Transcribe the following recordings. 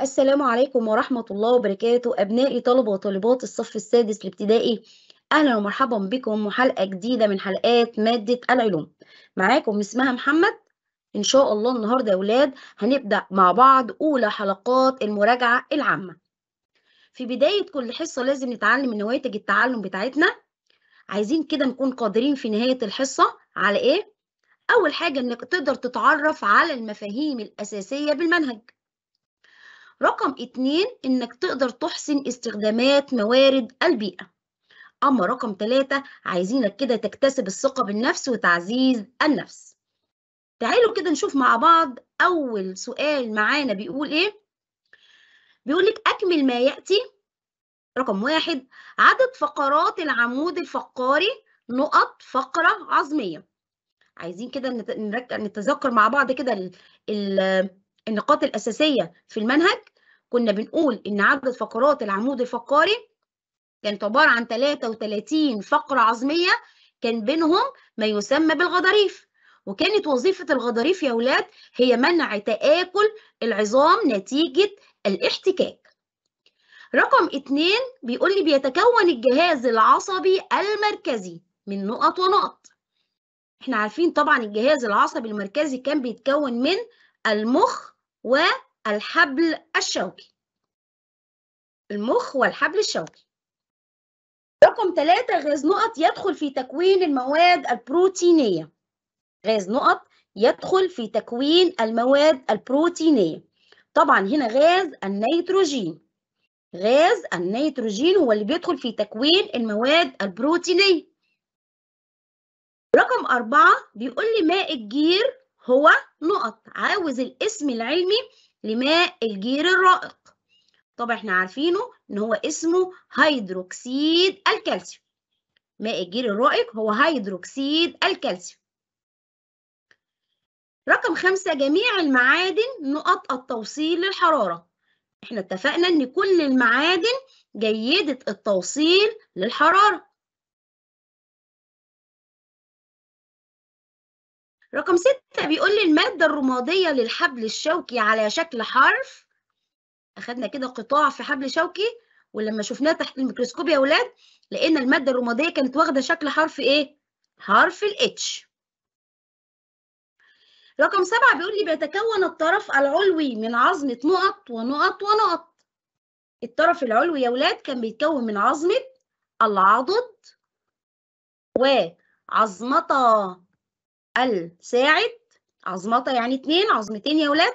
السلام عليكم ورحمة الله وبركاته أبنائي طلبة وطالبات الصف السادس الابتدائي أهلا ومرحبا بكم وحلقة جديدة من حلقات مادة العلوم معاكم اسمها محمد إن شاء الله النهاردة يا ولاد هنبدأ مع بعض أولى حلقات المراجعة العامة في بداية كل حصة لازم نتعلم نواتج التعلم بتاعتنا عايزين كده نكون قادرين في نهاية الحصة على إيه؟ أول حاجة إنك تقدر تتعرف على المفاهيم الأساسية بالمنهج رقم اتنين إنك تقدر تحسن استخدامات موارد البيئة أما رقم تلاتة عايزينك كده تكتسب الثقة بالنفس وتعزيز النفس تعالوا كده نشوف مع بعض أول سؤال معانا بيقول إيه بيقول لك أكمل ما يأتي رقم واحد عدد فقرات العمود الفقاري نقط فقرة عظمية عايزين كده نتذكر مع بعض كده النقاط الأساسية في المنهج كنا بنقول إن عدد فقرات العمود الفقري كانت عبارة عن 33 فقرة عظمية كان بينهم ما يسمى بالغضاريف وكانت وظيفة الغضاريف يا أولاد هي منع تآكل العظام نتيجة الاحتكاك رقم اتنين بيقول لي بيتكون الجهاز العصبي المركزي من نقط ونقط احنا عارفين طبعا الجهاز العصبي المركزي كان بيتكون من المخ والحبل الشوكي المخ والحبل الشوكي رقم ثلاثة غاز نقط يدخل في تكوين المواد البروتينية غاز نقط يدخل في تكوين المواد البروتينية طبعا هنا غاز النيتروجين غاز النيتروجين هو اللي بيدخل في تكوين المواد البروتينية رقم أربعة بيقول لي ماء الجير هو نقط عاوز الاسم العلمي لماء الجير الرائق طبعا احنا عارفينه ان هو اسمه هيدروكسيد الكالسيوم ماء الجير الرائق هو هيدروكسيد الكالسيوم رقم خمسة جميع المعادن نقط التوصيل للحرارة احنا اتفقنا ان كل المعادن جيدة التوصيل للحرارة رقم ستة بيقول لي المادة الرمادية للحبل الشوكي على شكل حرف أخدنا كده قطاع في حبل شوكي ولما شفناه تحت الميكروسكوب يا ولاد لقينا المادة الرمادية كانت واخدة شكل حرف إيه؟ حرف الإتش رقم سبعة بيقول لي بيتكون الطرف العلوي من عظمة نقط ونقط ونقط الطرف العلوي يا ولاد كان بيتكون من عظمة العضد وعظمتا الساعد عظمتا يعني اتنين عظمتين يا ولاد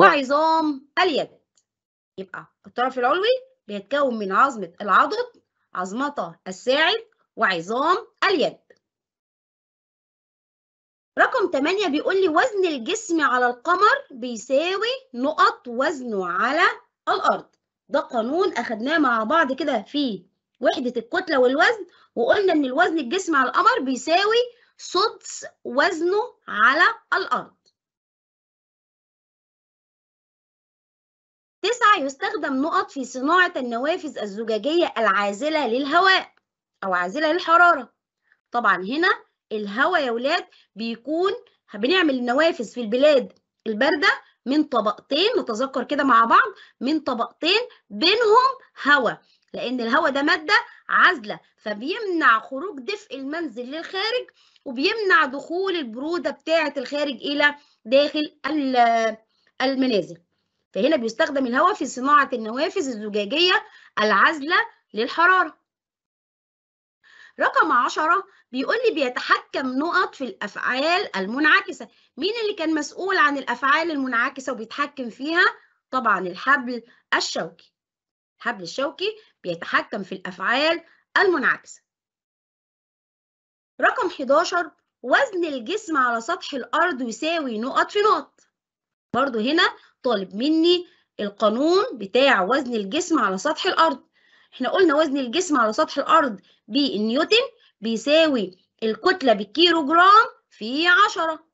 وعظام اليد يبقى الطرف العلوي بيتكون من عظمة العضد عظمتا الساعد وعظام اليد رقم 8 بيقول لي وزن الجسم على القمر بيساوي نقط وزنه على الأرض ده قانون أخدناه مع بعض كده في وحدة الكتلة والوزن وقلنا إن الوزن الجسم على القمر بيساوي صوت وزنه على الأرض تسعة يستخدم نقط في صناعة النوافذ الزجاجية العازلة للهواء أو عازلة للحرارة طبعا هنا الهواء يا ولاد بيكون بنعمل النوافذ في البلاد الباردة من طبقتين نتذكر كده مع بعض من طبقتين بينهم هواء لأن الهواء ده مادة عازله فبيمنع خروج دفء المنزل للخارج وبيمنع دخول البروده بتاعه الخارج الى داخل المنازل فهنا بيستخدم الهواء في صناعه النوافذ الزجاجيه العازله للحراره رقم عشرة بيقول لي بيتحكم نقط في الافعال المنعكسه مين اللي كان مسؤول عن الافعال المنعكسه وبيتحكم فيها طبعا الحبل الشوكي الحبل الشوكي بيتحكم في الأفعال المنعكسة رقم 11 وزن الجسم على سطح الأرض يساوي نقط في نقط برضو هنا طالب مني القانون بتاع وزن الجسم على سطح الأرض احنا قلنا وزن الجسم على سطح الأرض بالنيوتن بيساوي الكتلة بالكيلو جرام في 10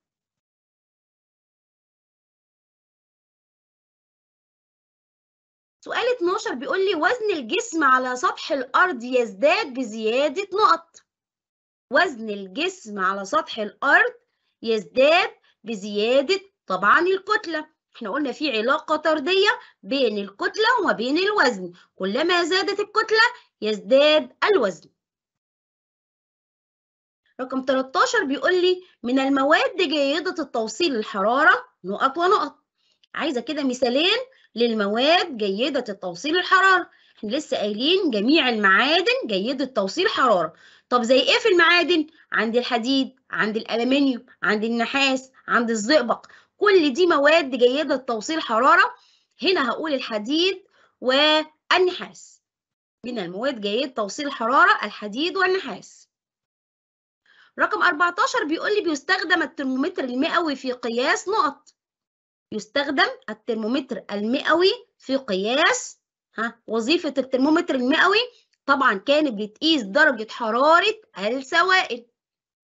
سؤال 12 بيقول لي وزن الجسم على سطح الأرض يزداد بزيادة نقط وزن الجسم على سطح الأرض يزداد بزيادة طبعا الكتلة احنا قلنا في علاقة طردية بين الكتلة وبين الوزن كلما زادت الكتلة يزداد الوزن رقم 13 بيقول لي من المواد جيدة التوصيل الحرارة نقط ونقط عايزة كده مثالين للمواد جيدة التوصيل الحرارة احنا لسه قايلين جميع المعادن جيدة توصيل حرارة طب زي ايه في المعادن عند الحديد عند الالمنيوم عند النحاس عند الزئبق كل دي مواد جيدة توصيل حرارة هنا هقول الحديد والنحاس من المواد جيدة توصيل الحرارة الحديد والنحاس رقم 14 بيقول لي بيستخدم الترمومتر المئوي في قياس نقط يستخدم الترمومتر المئوي في قياس ها وظيفة الترمومتر المئوي طبعا كانت بتقيس درجة حرارة السوائل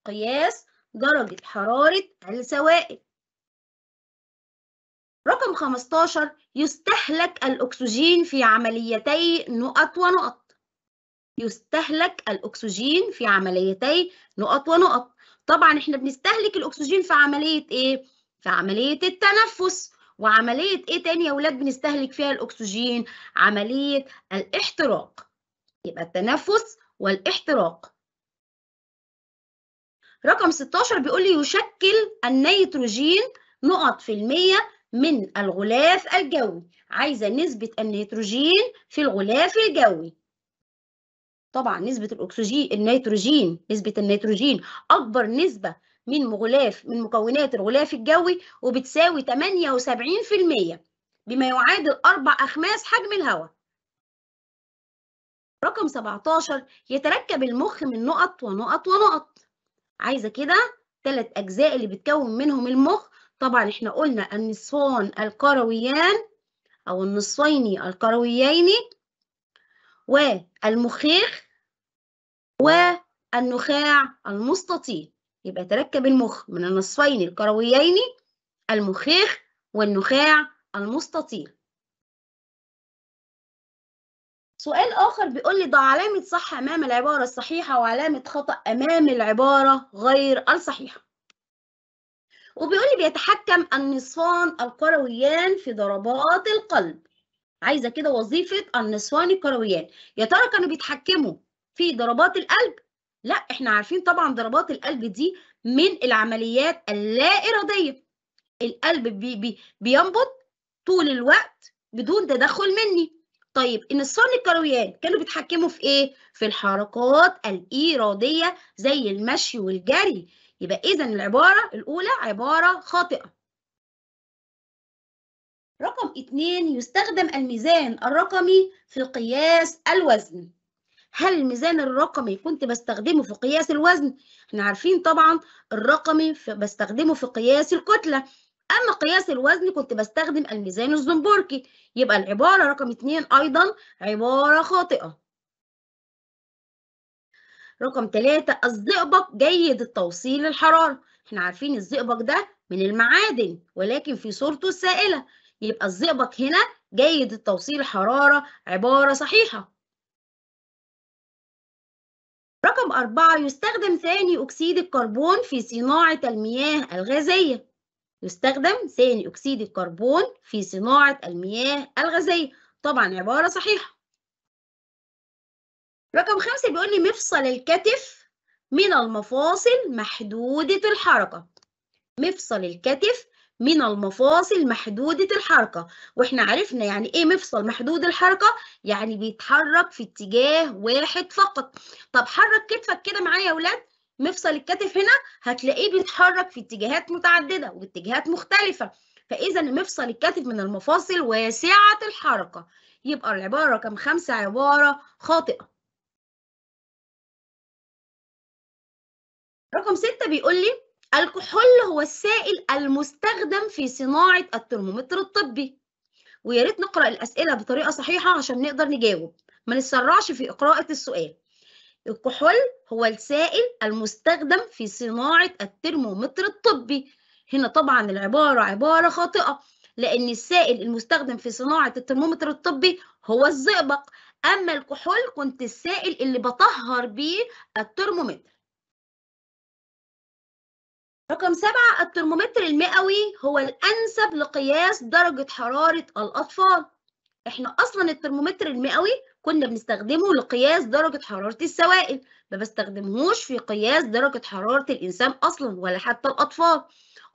قياس درجة حرارة السوائل رقم 15 يستهلك الأكسجين في عمليتي نقط ونقط يستهلك الأكسجين في عمليتي نقط ونقط طبعا احنا بنستهلك الأكسجين في عملية ايه؟ في عملية التنفس وعملية إيه تاني يا ولاد بنستهلك فيها الأكسجين عملية الاحتراق يبقى التنفس والاحتراق رقم 16 بيقول لي يشكل النيتروجين نقط في المية من الغلاف الجوي عايزة نسبة النيتروجين في الغلاف الجوي طبعا نسبة الأكسجين النيتروجين نسبة النيتروجين أكبر نسبة من مغلاف من مكونات الغلاف الجوي وبتساوي 78% بما يعادل أربع أخماس حجم الهواء. رقم 17 يتركب المخ من نقط ونقط ونقط. عايزة كده تلات أجزاء اللي بتكون منهم المخ طبعا احنا قلنا النصفان الكرويان أو النصفين الكرويين والمخيخ والنخاع المستطيل. يبقى تركب المخ من النصفين الكرويين المخيخ والنخاع المستطيل سؤال آخر بيقول لي ضع علامة صح أمام العبارة الصحيحة وعلامة خطأ أمام العبارة غير الصحيحة وبيقول لي بيتحكم النصفان الكرويان في ضربات القلب عايزة كده وظيفة النصفان الكرويان يا ترى كانوا بيتحكموا في ضربات القلب لا احنا عارفين طبعا ضربات القلب دي من العمليات اللا إرادية القلب بي بي بينبض طول الوقت بدون تدخل مني طيب ان الصن الكرويان كانوا بيتحكموا في ايه في الحركات الإرادية زي المشي والجري يبقى إذا العبارة الأولى عبارة خاطئة رقم اتنين يستخدم الميزان الرقمي في قياس الوزن هل الميزان الرقمي كنت بستخدمه في قياس الوزن احنا عارفين طبعا الرقمي بستخدمه في قياس الكتلة أما قياس الوزن كنت بستخدم الميزان الزنبوركي. يبقى العبارة رقم اتنين أيضا عبارة خاطئة رقم تلاتة الزئبق جيد التوصيل للحرارة احنا عارفين الزئبق ده من المعادن ولكن في صورته السائلة يبقى الزئبق هنا جيد التوصيل حرارة عبارة صحيحة رقم أربعة يستخدم ثاني أكسيد الكربون في صناعة المياه الغازية يستخدم ثاني أكسيد الكربون في صناعة المياه الغازية طبعا عبارة صحيحة رقم خمسة بيقول لي مفصل الكتف من المفاصل محدودة الحركة مفصل الكتف من المفاصل محدودة الحركة واحنا عرفنا يعني ايه مفصل محدود الحركة يعني بيتحرك في اتجاه واحد فقط طب حرك كتفك كده معايا يا ولاد مفصل الكتف هنا هتلاقيه بيتحرك في اتجاهات متعددة واتجاهات مختلفة فإذا مفصل الكتف من المفاصل واسعة الحركة يبقى العبارة رقم خمسة عبارة خاطئة رقم ستة بيقول لي الكحول هو السائل المستخدم في صناعة الترمومتر الطبي ويا ريت نقرأ الأسئلة بطريقة صحيحة عشان نقدر نجاوب ما نتسرعش في إقراءة السؤال الكحول هو السائل المستخدم في صناعة الترمومتر الطبي هنا طبعا العبارة عبارة خاطئة لأن السائل المستخدم في صناعة الترمومتر الطبي هو الزئبق أما الكحول كنت السائل اللي بطهر بيه الترمومتر رقم سبعة الترمومتر المئوي هو الأنسب لقياس درجة حرارة الأطفال احنا أصلا الترمومتر المئوي كنا بنستخدمه لقياس درجة حرارة السوائل ما بستخدمهوش في قياس درجة حرارة الإنسان أصلا ولا حتى الأطفال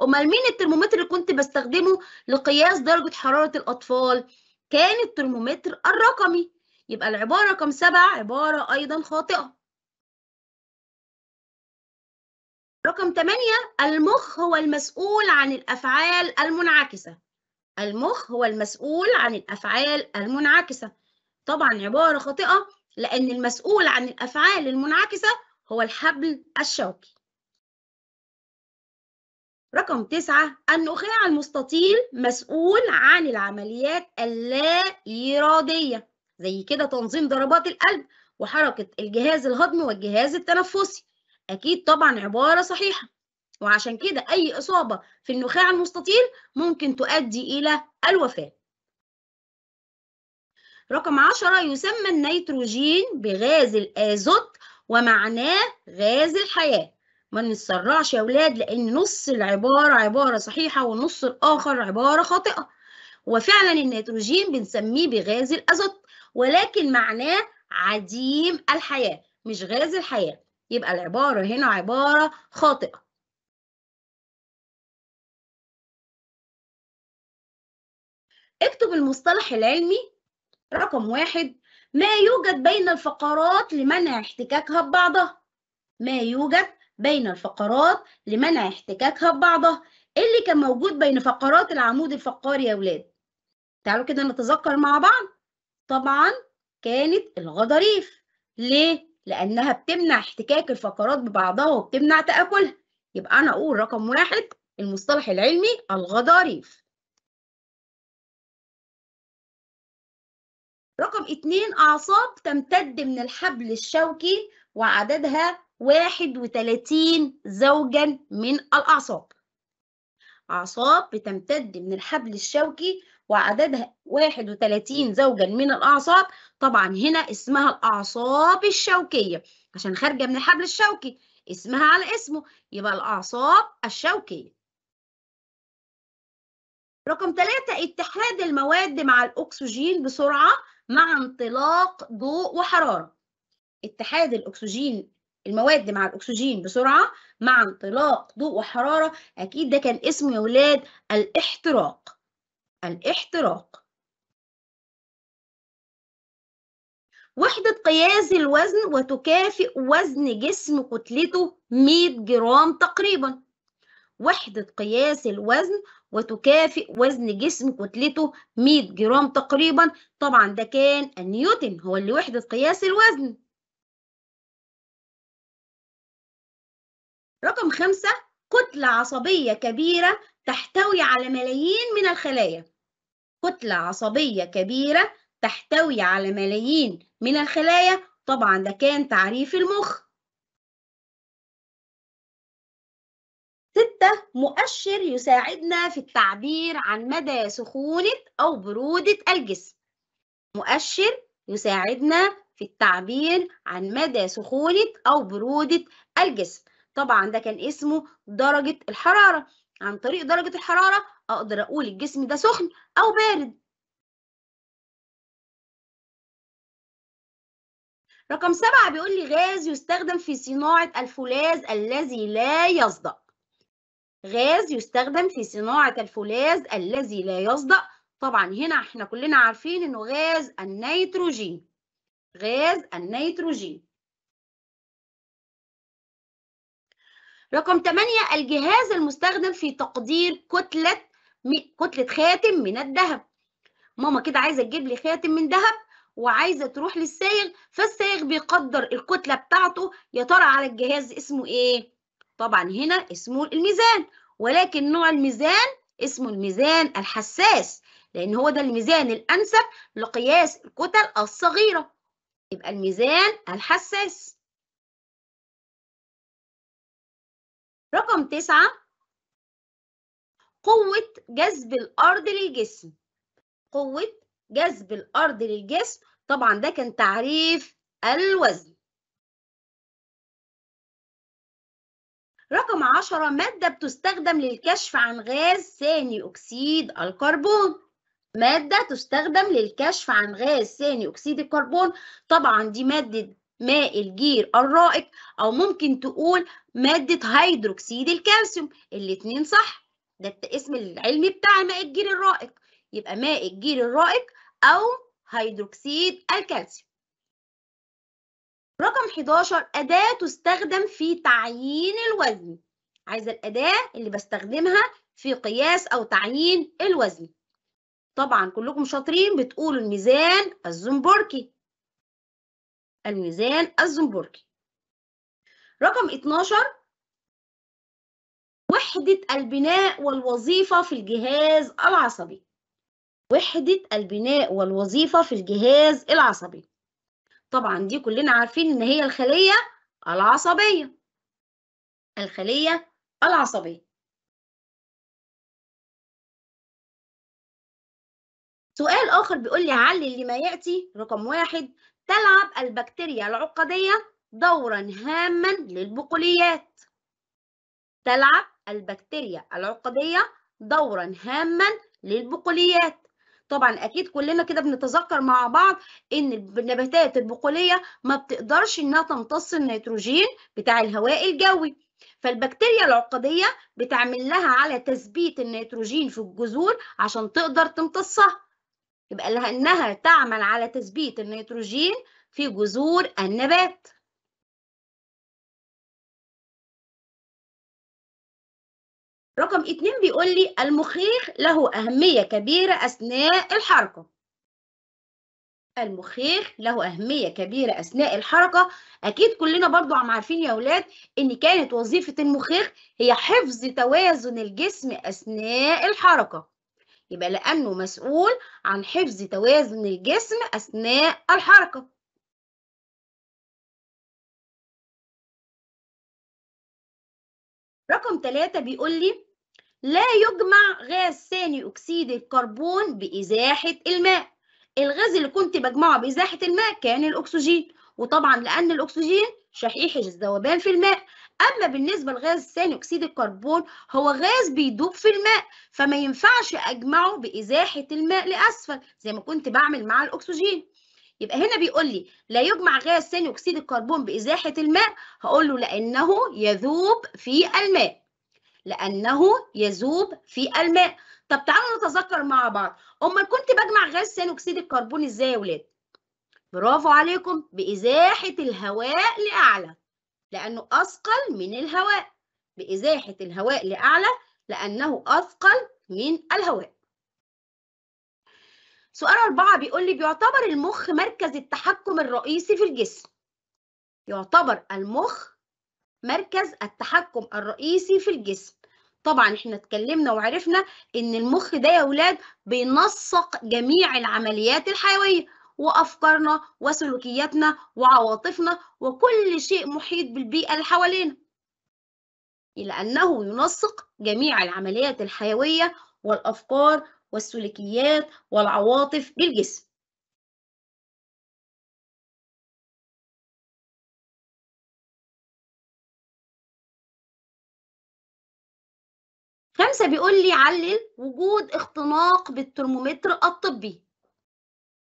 أمال مين الترمومتر اللي كنت بستخدمه لقياس درجة حرارة الأطفال؟ كان الترمومتر الرقمي يبقى العبارة رقم سبعة عبارة أيضا خاطئة رقم 8 المخ هو المسؤول عن الأفعال المنعكسة المخ هو المسؤول عن الأفعال المنعكسة طبعا عبارة خاطئة لأن المسؤول عن الأفعال المنعكسة هو الحبل الشوكي رقم تسعة النخاع المستطيل مسؤول عن العمليات اللا إرادية زي كده تنظيم ضربات القلب وحركة الجهاز الهضمي والجهاز التنفسي أكيد طبعا عبارة صحيحة وعشان كده أي إصابة في النخاع المستطيل ممكن تؤدي إلى الوفاة رقم عشرة يسمى النيتروجين بغاز الآزوت ومعناه غاز الحياة ما نتسرعش يا ولاد لأن نص العبارة عبارة صحيحة والنص الآخر عبارة خاطئة وفعلا النيتروجين بنسميه بغاز الأزوت ولكن معناه عديم الحياة مش غاز الحياة يبقى العبارة هنا عبارة خاطئة اكتب المصطلح العلمي رقم واحد ما يوجد بين الفقرات لمنع احتكاكها ببعضها ما يوجد بين الفقرات لمنع احتكاكها ببعضها إيه اللي كان موجود بين فقرات العمود الفقري يا ولاد تعالوا كده نتذكر مع بعض طبعا كانت الغضاريف ليه لأنها بتمنع احتكاك الفقرات ببعضها وبتمنع تآكلها يبقى أنا أقول رقم واحد المصطلح العلمي الغضاريف رقم اتنين أعصاب تمتد من الحبل الشوكي وعددها واحد وتلاتين زوجا من الأعصاب أعصاب بتمتد من الحبل الشوكي وعددها واحد وتلاتين زوجا من الأعصاب طبعا هنا اسمها الأعصاب الشوكية عشان خارجة من الحبل الشوكي اسمها على اسمه يبقى الأعصاب الشوكية رقم ثلاثة اتحاد المواد مع الأكسجين بسرعة مع انطلاق ضوء وحرارة اتحاد الأكسجين المواد مع الأكسجين بسرعة مع انطلاق ضوء وحرارة أكيد ده كان اسمه يا ولاد الاحتراق الاحتراق وحدة قياس الوزن وتكافئ وزن جسم كتلته 100 جرام تقريبا وحدة قياس الوزن وتكافئ وزن جسم كتلته 100 جرام تقريبا طبعا ده كان النيوتن هو اللي وحدة قياس الوزن رقم خمسة كتلة عصبية كبيرة تحتوي على ملايين من الخلايا كتلة عصبية كبيرة تحتوي على ملايين من الخلايا طبعا ده كان تعريف المخ ستة مؤشر يساعدنا في التعبير عن مدى سخونة أو برودة الجسم مؤشر يساعدنا في التعبير عن مدى سخونة أو برودة الجسم طبعا ده كان اسمه درجة الحرارة عن طريق درجة الحرارة أقدر أقول الجسم ده سخن أو بارد رقم سبعة بيقول لي غاز يستخدم في صناعة الفولاذ الذي لا يصدأ غاز يستخدم في صناعة الفولاذ الذي لا يصدأ طبعا هنا احنا كلنا عارفين انه غاز النيتروجين غاز النيتروجين رقم 8 الجهاز المستخدم في تقدير كتلة كتلة خاتم من الذهب ماما كده عايزة تجيب لي خاتم من ذهب وعايزه تروح للسايغ فالسايغ بيقدر الكتله بتاعته يا ترى على الجهاز اسمه ايه طبعا هنا اسمه الميزان ولكن نوع الميزان اسمه الميزان الحساس لان هو ده الميزان الانسب لقياس الكتل الصغيره يبقى الميزان الحساس رقم تسعة قوة جذب الأرض للجسم قوة جذب الأرض للجسم طبعا ده كان تعريف الوزن رقم عشرة مادة بتستخدم للكشف عن غاز ثاني أكسيد الكربون مادة تستخدم للكشف عن غاز ثاني أكسيد الكربون طبعا دي مادة ماء الجير الرائق أو ممكن تقول مادة هيدروكسيد الكالسيوم الاتنين صح ده الاسم العلمي بتاع ماء الجير الرائق يبقى ماء الجير الرائق أو هيدروكسيد الكالسيوم رقم 11 أداة تستخدم في تعيين الوزن عايزة الأداة اللي بستخدمها في قياس أو تعيين الوزن طبعا كلكم شاطرين بتقولوا الميزان الزنبوركي. الميزان الزنبوركي. رقم 12 وحدة البناء والوظيفة في الجهاز العصبي وحدة البناء والوظيفة في الجهاز العصبي طبعا دي كلنا عارفين إن هي الخلية العصبية الخلية العصبية سؤال آخر بيقول لي اللي ما يأتي رقم واحد تلعب البكتيريا العقدية دورا هاما للبقوليات تلعب البكتيريا العقدية دورا هاما للبقوليات طبعا اكيد كلنا كده بنتذكر مع بعض ان النباتات البقوليه ما بتقدرش انها تمتص النيتروجين بتاع الهواء الجوي فالبكتيريا العقديه بتعمل لها على تثبيت النيتروجين في الجذور عشان تقدر تمتصها يبقى لانها تعمل على تثبيت النيتروجين في جذور النبات رقم اتنين بيقول لي المخيخ له أهمية كبيرة أثناء الحركة المخيخ له أهمية كبيرة أثناء الحركة أكيد كلنا برضو عم عارفين يا أولاد إن كانت وظيفة المخيخ هي حفظ توازن الجسم أثناء الحركة يبقى لأنه مسؤول عن حفظ توازن الجسم أثناء الحركة رقم ثلاثة بيقول لي لا يجمع غاز ثاني أكسيد الكربون بإزاحة الماء الغاز اللي كنت بجمعه بإزاحة الماء كان الأكسجين وطبعا لأن الأكسجين شحيح الذوبان في الماء أما بالنسبة لغاز ثاني أكسيد الكربون هو غاز بيدوب في الماء فما ينفعش أجمعه بإزاحة الماء لأسفل زي ما كنت بعمل مع الأكسجين يبقى هنا بيقول لي لا يجمع غاز ثاني اكسيد الكربون بازاحه الماء هقول له لانه يذوب في الماء لانه يذوب في الماء طب تعالوا نتذكر مع بعض امال كنت بجمع غاز ثاني اكسيد الكربون ازاي يا ولاد برافو عليكم بازاحه الهواء لاعلى لانه اثقل من الهواء بازاحه الهواء لاعلى لانه اثقل من الهواء سؤال أربعة بيقول لي بيعتبر المخ مركز التحكم الرئيسي في الجسم يعتبر المخ مركز التحكم الرئيسي في الجسم طبعا احنا اتكلمنا وعرفنا ان المخ ده يا ولاد بينسق جميع العمليات الحيويه وافكارنا وسلوكياتنا وعواطفنا وكل شيء محيط بالبيئه اللي حوالينا لانه ينسق جميع العمليات الحيويه والافكار والسلوكيات والعواطف بالجسم خمسة بيقول لي علل وجود اختناق بالترمومتر الطبي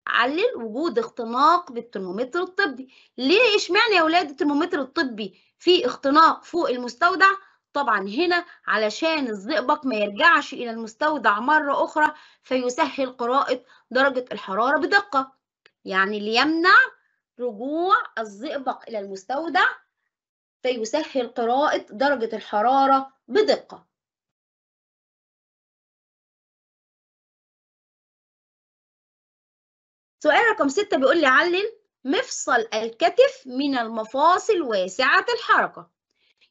علل وجود اختناق بالترمومتر الطبي ليه اشمعنى يا ولاد الترمومتر الطبي فيه اختناق فوق المستودع طبعا هنا علشان الزئبق ما يرجعش إلى المستودع مرة أخرى فيسهل قراءة درجة الحرارة بدقة يعني ليمنع رجوع الزئبق إلى المستودع فيسهل قراءة درجة الحرارة بدقة سؤال رقم ستة بيقول لي علل مفصل الكتف من المفاصل واسعة الحركة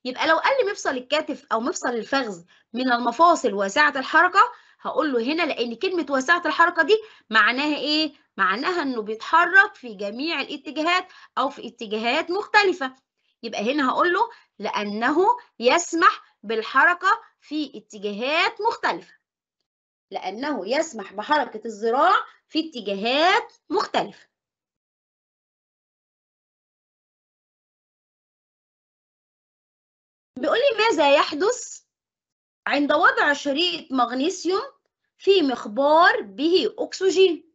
يبقى لو قال لي مفصل الكتف او مفصل الفخذ من المفاصل واسعه الحركه هقول له هنا لان كلمه واسعه الحركه دي معناها ايه معناها انه بيتحرك في جميع الاتجاهات او في اتجاهات مختلفه يبقى هنا هقول له لانه يسمح بالحركه في اتجاهات مختلفه لانه يسمح بحركه الذراع في اتجاهات مختلفه بيقول لي ماذا يحدث عند وضع شريط مغنيسيوم في مخبار به أكسجين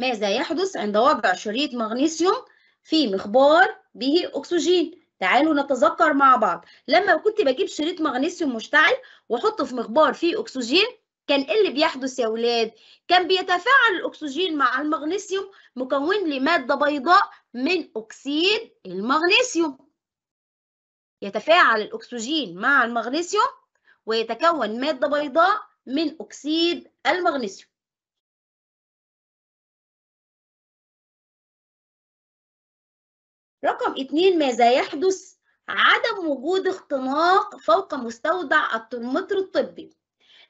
ماذا يحدث عند وضع شريط مغنيسيوم في مخبار به أكسجين تعالوا نتذكر مع بعض لما كنت بجيب شريط مغنيسيوم مشتعل واحطه في مخبار فيه أكسجين كان ايه اللي بيحدث يا ولاد كان بيتفاعل الاكسجين مع المغنيسيوم مكون لماده بيضاء من اكسيد المغنيسيوم يتفاعل الأكسجين مع المغنيسيوم ويتكون مادة بيضاء من أكسيد المغنيسيوم رقم اتنين ماذا يحدث عدم وجود اختناق فوق مستودع الترمومتر الطبي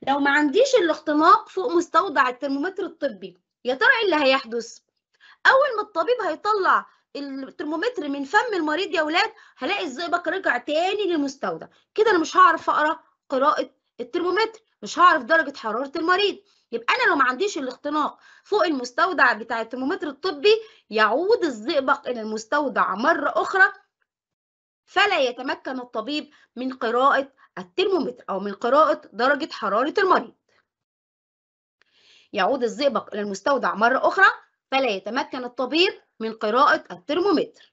لو ما عنديش الاختناق فوق مستودع الترمومتر الطبي يا ترى ايه اللي هيحدث اول ما الطبيب هيطلع الترمومتر من فم المريض يا ولاد هلاقي الزئبق رجع تاني للمستودع كده انا مش هعرف اقرا قراءه الترمومتر مش هعرف درجه حراره المريض يبقى انا لو ما عنديش الاختناق فوق المستودع بتاع الترمومتر الطبي يعود الزئبق الى المستودع مره اخرى فلا يتمكن الطبيب من قراءه الترمومتر او من قراءه درجه حراره المريض يعود الزئبق الى المستودع مره اخرى فلا يتمكن الطبيب من قراءة الترمومتر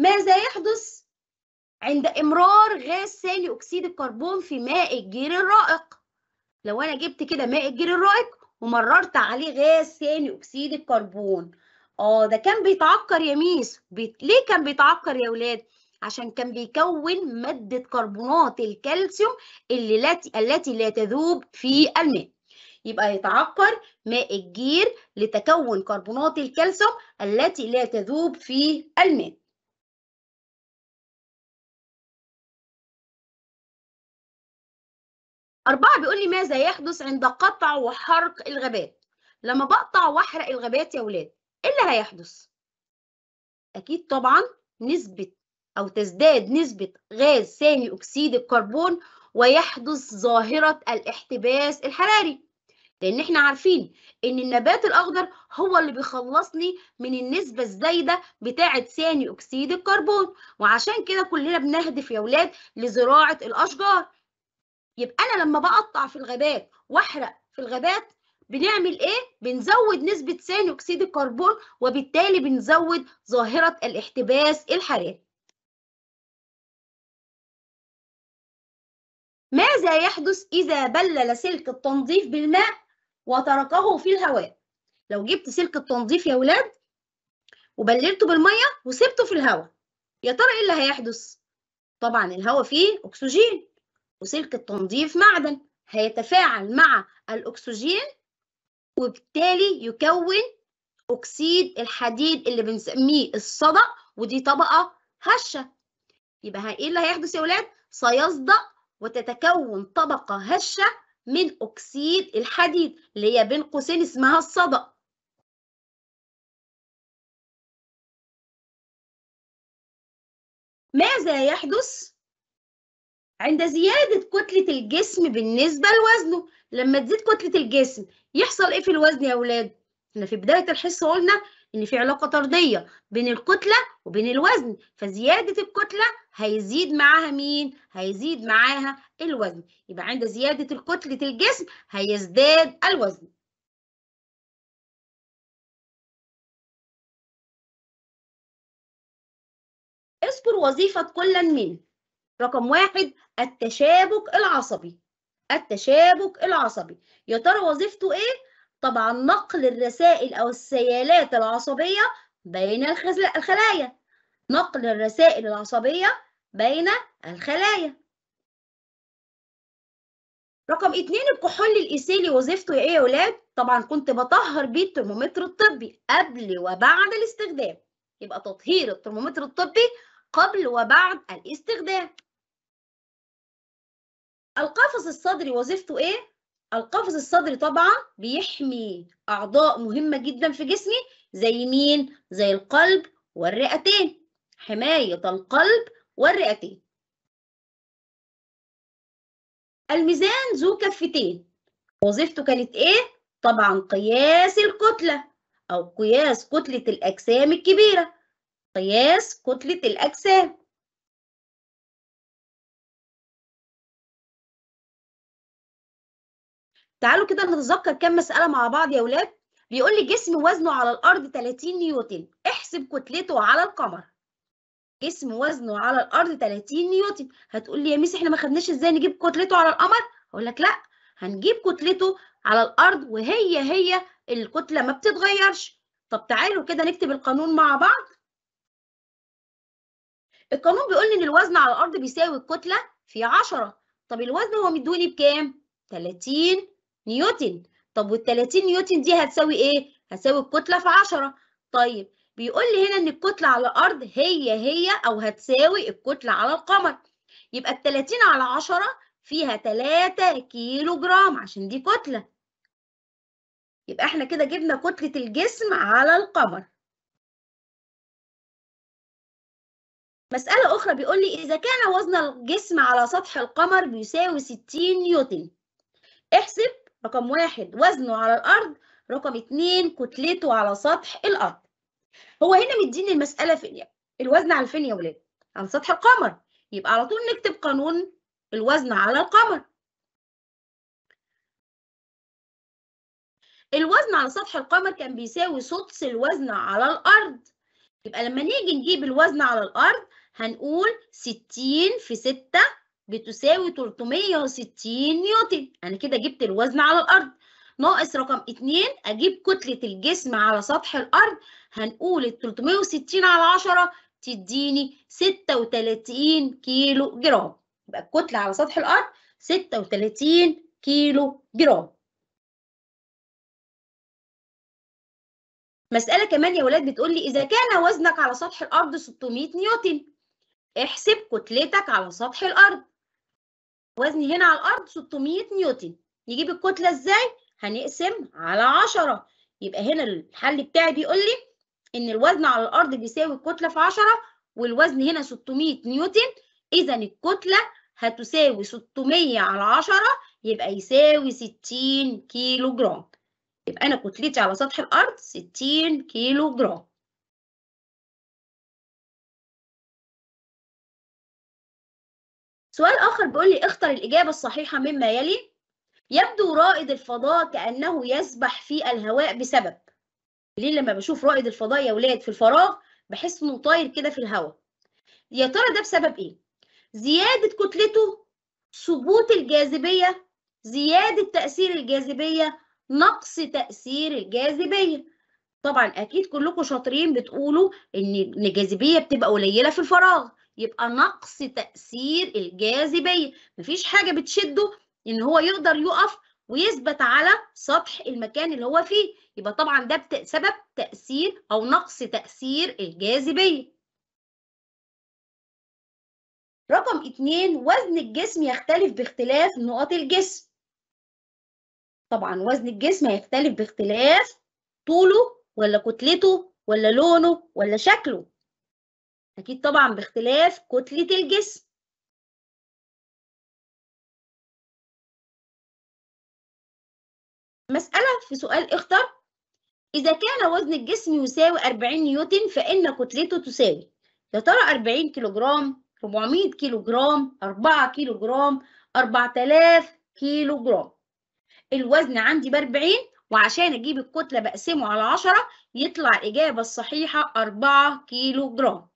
ماذا يحدث عند إمرار غاز ثاني أكسيد الكربون في ماء الجير الرائق لو أنا جبت كده ماء الجير الرائق ومررت عليه غاز ثاني أكسيد الكربون اه ده كان بيتعكر يا ميس بيت... ليه كان بيتعكر يا ولاد عشان كان بيكون مادة كربونات الكالسيوم اللي التي لا تذوب في الماء يبقى يتعقر ماء الجير لتكون كربونات الكالسيوم التي لا تذوب في الماء أربعة بيقول لي ماذا يحدث عند قطع وحرق الغابات لما بقطع وأحرق الغابات يا ولاد إيه اللي هيحدث أكيد طبعا نسبة أو تزداد نسبة غاز ثاني أكسيد الكربون ويحدث ظاهرة الاحتباس الحراري لان احنا عارفين ان النبات الاخضر هو اللي بيخلصني من النسبه الزايده بتاعه ثاني اكسيد الكربون وعشان كده كلنا بنهدف يا اولاد لزراعه الاشجار يبقى انا لما بقطع في الغابات واحرق في الغابات بنعمل ايه بنزود نسبه ثاني اكسيد الكربون وبالتالي بنزود ظاهره الاحتباس الحراري ماذا يحدث إذا بلل سلك التنظيف بالماء وتركه في الهواء لو جبت سلك التنظيف يا ولاد وبللته بالميه وسبته في الهواء يا ترى ايه اللي هيحدث طبعا الهواء فيه اكسجين وسلك التنظيف معدن هيتفاعل مع الاكسجين وبالتالي يكون اكسيد الحديد اللي بنسميه الصدأ ودي طبقه هشه يبقى ايه اللي هيحدث يا ولاد سيصدأ وتتكون طبقه هشه من أكسيد الحديد اللي هي بين قوسين اسمها الصدأ ماذا يحدث عند زيادة كتلة الجسم بالنسبة لوزنه لما تزيد كتلة الجسم يحصل إيه في الوزن يا أولاد؟ احنا في بداية الحصة قلنا إن في علاقة طردية بين الكتلة وبين الوزن فزيادة الكتلة هيزيد معاها مين؟ هيزيد معاها الوزن يبقى عند زيادة كتلة الجسم هيزداد الوزن اذكر وظيفة كل من رقم واحد التشابك العصبي التشابك العصبي يا ترى وظيفته ايه؟ طبعا نقل الرسائل أو السيالات العصبية بين الخلايا نقل الرسائل العصبية بين الخلايا رقم اتنين الكحول الإيثيلي وظيفته إيه يا ولاد؟ طبعا كنت بطهر بيه الترمومتر الطبي قبل وبعد الاستخدام يبقى تطهير الترمومتر الطبي قبل وبعد الاستخدام القفص الصدري وظيفته ايه؟ القفص الصدري طبعا بيحمي أعضاء مهمة جدا في جسمي زي مين؟ زي القلب والرئتين حماية القلب والرئتين الميزان ذو كفتين وظيفته كانت ايه؟ طبعا قياس الكتلة أو قياس كتلة الأجسام الكبيرة قياس كتلة الأجسام تعالوا كده نتذكر كام مسألة مع بعض يا ولاد بيقول لي جسم وزنه على الأرض 30 نيوتن احسب كتلته على القمر جسم وزنه على الارض 30 نيوتن هتقول لي يا ميس احنا ما خدناش ازاي نجيب كتلته على القمر هقول لك لا هنجيب كتلته على الارض وهي هي الكتله ما بتتغيرش طب تعالوا كده نكتب القانون مع بعض القانون بيقول لي ان الوزن على الارض بيساوي الكتله في 10 طب الوزن هو مدوني بكام 30 نيوتن طب وال 30 نيوتن دي هتساوي ايه هتساوي الكتله في 10 طيب بيقول لي هنا ان الكتله على الارض هي هي او هتساوي الكتله على القمر يبقى ال 30 على 10 فيها 3 كيلو جرام عشان دي كتله يبقى احنا كده جبنا كتله الجسم على القمر مسألة أخرى بيقول لي إذا كان وزن الجسم على سطح القمر بيساوي 60 نيوتن احسب رقم واحد وزنه على الأرض رقم اتنين كتلته على سطح الأرض هو هنا مديني المسألة فين الوزن على فين يا ولاد على سطح القمر يبقى على طول نكتب قانون الوزن على القمر الوزن على سطح القمر كان بيساوي سدس الوزن على الأرض يبقى لما نيجي نجيب الوزن على الأرض هنقول 60 في 6 بتساوي 360 نيوتن أنا كده جبت الوزن على الأرض ناقص رقم 2 أجيب كتلة الجسم على سطح الأرض هنقول ال 360 على 10 تديني 36 كيلو جرام يبقى الكتلة على سطح الأرض 36 كيلو جرام مسألة كمان يا ولاد بتقول لي إذا كان وزنك على سطح الأرض 600 نيوتن احسب كتلتك على سطح الأرض وزني هنا على الأرض 600 نيوتن نجيب الكتلة إزاي؟ هنقسم على 10 يبقى هنا الحل بتاعي بيقول لي ان الوزن على الارض بيساوي الكتله في 10 والوزن هنا 600 نيوتن اذا الكتله هتساوي 600 على 10 يبقى يساوي 60 كيلو جرام يبقى انا كتلتي على سطح الارض 60 كيلو جرام سؤال آخر بيقول لي اختر الإجابة الصحيحة مما يلي يبدو رائد الفضاء كأنه يسبح في الهواء بسبب ليه لما بشوف رائد الفضاء يا ولاد في الفراغ بحس انه طاير كده في الهواء يا ترى ده بسبب ايه زياده كتلته ثبوت الجاذبيه زياده تاثير الجاذبيه نقص تاثير الجاذبيه طبعا اكيد كلكم شاطرين بتقولوا ان الجاذبيه بتبقى قليله في الفراغ يبقى نقص تاثير الجاذبيه مفيش حاجه بتشده ان هو يقدر يقف ويثبت على سطح المكان اللي هو فيه يبقى طبعا ده سبب تأثير أو نقص تأثير الجاذبية رقم اتنين وزن الجسم يختلف باختلاف نقط الجسم طبعا وزن الجسم هيختلف باختلاف طوله ولا كتلته ولا لونه ولا شكله أكيد طبعا باختلاف كتلة الجسم مسألة في سؤال اختر إذا كان وزن الجسم يساوي 40 نيوتن فإن كتلته تساوي يا ترى 40 كيلو جرام 400 كيلو جرام 4 كيلو جرام 4000 كيلو جرام الوزن عندي ب 40 وعشان أجيب الكتلة بقسمه على 10 يطلع الإجابة الصحيحة 4 كيلو جرام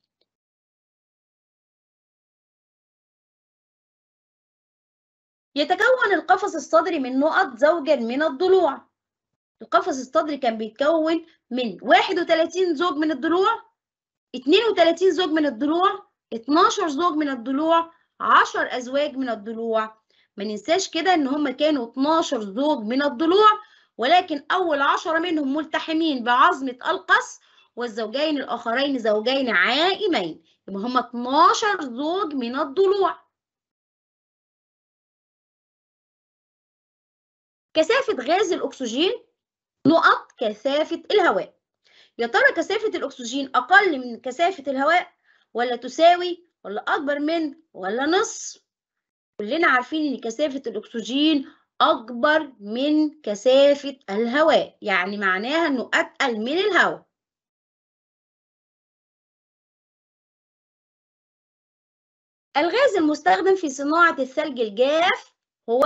يتكون القفص الصدري من نقط زوجا من الضلوع القفص الصدري كان بيتكون من 31 زوج من الضلوع 32 زوج من الضلوع 12 زوج من الضلوع 10 أزواج من الضلوع ما ننساش كده إن هم كانوا 12 زوج من الضلوع ولكن أول 10 منهم ملتحمين بعظمة القص والزوجين الآخرين زوجين عائمين يبقى هم 12 زوج من الضلوع كثافة غاز الأكسجين نقط كثافة الهواء يا ترى كثافة الأكسجين أقل من كثافة الهواء ولا تساوي ولا أكبر من ولا نصف كلنا عارفين إن كثافة الأكسجين أكبر من كثافة الهواء يعني معناها إنه أتقل من الهواء الغاز المستخدم في صناعة الثلج الجاف هو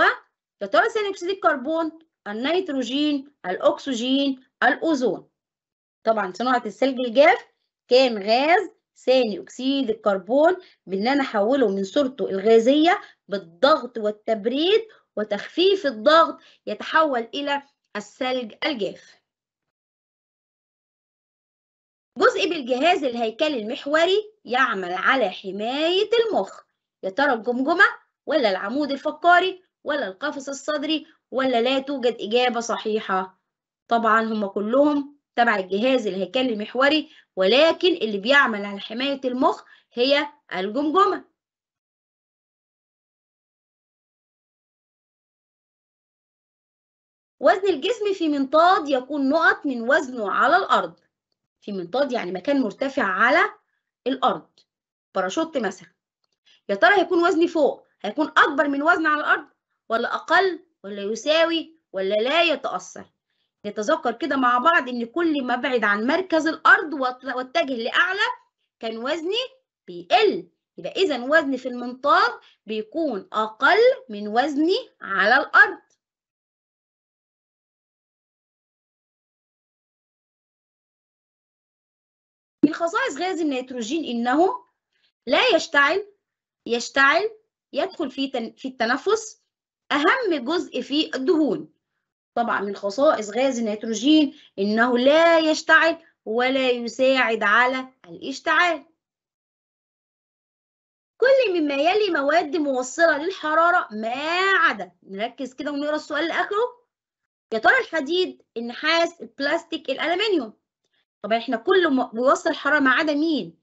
يا ثاني اكسيد الكربون النيتروجين الاكسجين الاوزون طبعا صناعه الثلج الجاف كان غاز ثاني اكسيد الكربون بان انا احوله من صورته الغازيه بالضغط والتبريد وتخفيف الضغط يتحول الى الثلج الجاف جزء بالجهاز الهيكلي المحوري يعمل على حمايه المخ يا ترى الجمجمه ولا العمود الفقاري ولا القفص الصدري ولا لا توجد إجابة صحيحة طبعا هما كلهم تبع الجهاز الهيكلي المحوري ولكن اللي بيعمل على حماية المخ هي الجمجمة وزن الجسم في منطاد يكون نقط من وزنه على الأرض في منطاد يعني مكان مرتفع على الأرض باراشوت مثلا يا ترى هيكون وزني فوق هيكون أكبر من وزن على الأرض ولا أقل ولا يساوي ولا لا يتأثر نتذكر كده مع بعض إن كل ما أبعد عن مركز الأرض واتجه لأعلى كان وزني بيقل يبقى إذا وزني في المنطاد بيكون أقل من وزني على الأرض من خصائص غاز النيتروجين إنه لا يشتعل يشتعل يدخل في في التنفس أهم جزء فيه الدهون طبعا من خصائص غاز النيتروجين إنه لا يشتعل ولا يساعد على الاشتعال كل مما يلي مواد موصلة للحرارة ما عدا نركز كده ونقرا السؤال لآخره يا ترى الحديد النحاس البلاستيك الألمنيوم طبعا احنا كله بيوصل حرارة ما عدا مين؟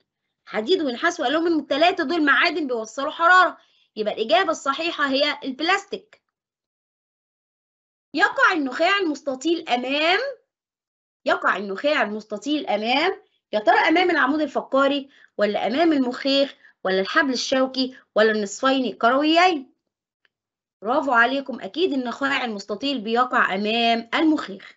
حديد ونحاس والومنيوم التلاتة دول معادن بيوصلوا حرارة يبقى الإجابة الصحيحة هي البلاستيك يقع النخاع المستطيل أمام يقع النخاع المستطيل أمام يا ترى أمام العمود الفقاري ولا أمام المخيخ ولا الحبل الشوكي ولا النصفين الكرويين برافو عليكم أكيد النخاع المستطيل بيقع أمام المخيخ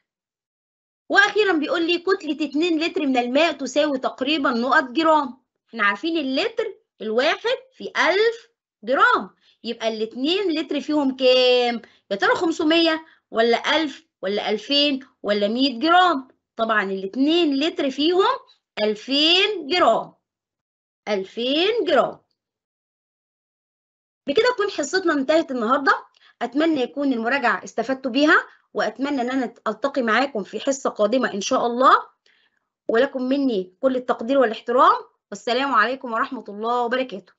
وأخيرا بيقول لي كتلة 2 لتر من الماء تساوي تقريبا نقط جرام احنا عارفين اللتر الواحد في 1000 جرام يبقى الاتنين لتر فيهم كام يا ترى 500 ولا 1000 ولا 2000 ولا 100 جرام طبعا الاتنين لتر فيهم 2000 جرام 2000 جرام بكده تكون حصتنا انتهت النهارده اتمنى يكون المراجعه استفدتوا بيها واتمنى ان انا التقي معاكم في حصه قادمه ان شاء الله ولكم مني كل التقدير والاحترام والسلام عليكم ورحمه الله وبركاته